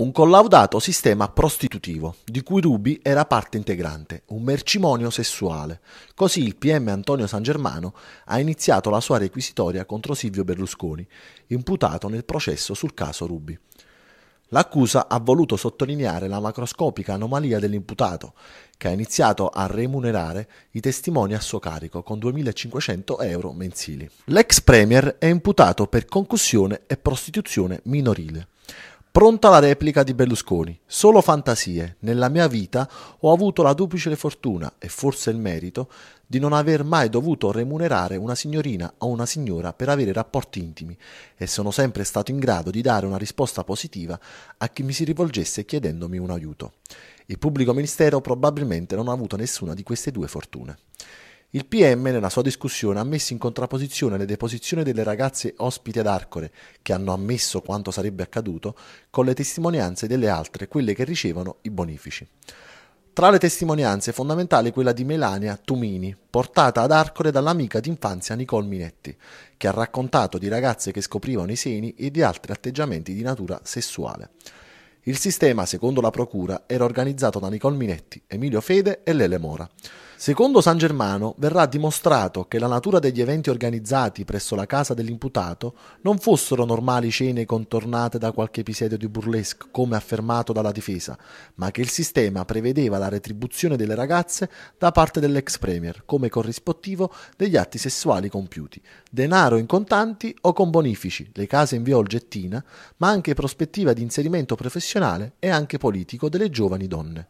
un collaudato sistema prostitutivo, di cui Ruby era parte integrante, un mercimonio sessuale. Così il PM Antonio San Germano ha iniziato la sua requisitoria contro Silvio Berlusconi, imputato nel processo sul caso Ruby. L'accusa ha voluto sottolineare la macroscopica anomalia dell'imputato, che ha iniziato a remunerare i testimoni a suo carico con 2.500 euro mensili. L'ex premier è imputato per concussione e prostituzione minorile. Pronta la replica di Berlusconi. Solo fantasie. Nella mia vita ho avuto la duplice fortuna e forse il merito di non aver mai dovuto remunerare una signorina o una signora per avere rapporti intimi e sono sempre stato in grado di dare una risposta positiva a chi mi si rivolgesse chiedendomi un aiuto. Il pubblico ministero probabilmente non ha avuto nessuna di queste due fortune. Il PM nella sua discussione ha messo in contrapposizione le deposizioni delle ragazze ospiti ad Arcore, che hanno ammesso quanto sarebbe accaduto, con le testimonianze delle altre, quelle che ricevono i bonifici. Tra le testimonianze è fondamentale quella di Melania Tumini, portata ad Arcore dall'amica d'infanzia Nicole Minetti, che ha raccontato di ragazze che scoprivano i seni e di altri atteggiamenti di natura sessuale. Il sistema, secondo la procura, era organizzato da Nicole Minetti, Emilio Fede e Lele Mora. Secondo San Germano verrà dimostrato che la natura degli eventi organizzati presso la casa dell'imputato non fossero normali cene contornate da qualche episodio di burlesque, come affermato dalla difesa, ma che il sistema prevedeva la retribuzione delle ragazze da parte dell'ex premier come corrispettivo degli atti sessuali compiuti, denaro in contanti o con bonifici, le case in via Olgettina, ma anche prospettiva di inserimento professionale e anche politico delle giovani donne.